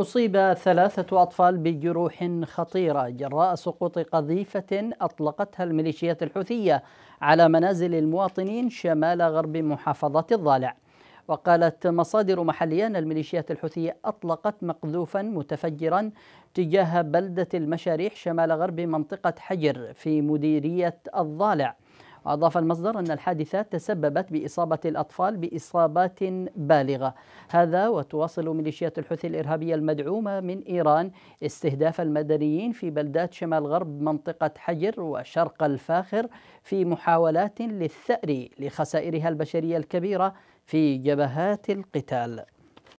أصيب ثلاثة أطفال بجروح خطيرة جراء سقوط قذيفة أطلقتها الميليشيات الحوثية على منازل المواطنين شمال غرب محافظة الضالع وقالت مصادر محلية أن الميليشيات الحوثية أطلقت مقذوفا متفجرا تجاه بلدة المشاريح شمال غرب منطقة حجر في مديرية الضالع أضاف المصدر أن الحادثة تسببت بإصابة الأطفال بإصابات بالغة هذا وتواصل ميليشيات الحوثي الإرهابية المدعومة من إيران استهداف المدنيين في بلدات شمال غرب منطقة حجر وشرق الفاخر في محاولات للثأر لخسائرها البشرية الكبيرة في جبهات القتال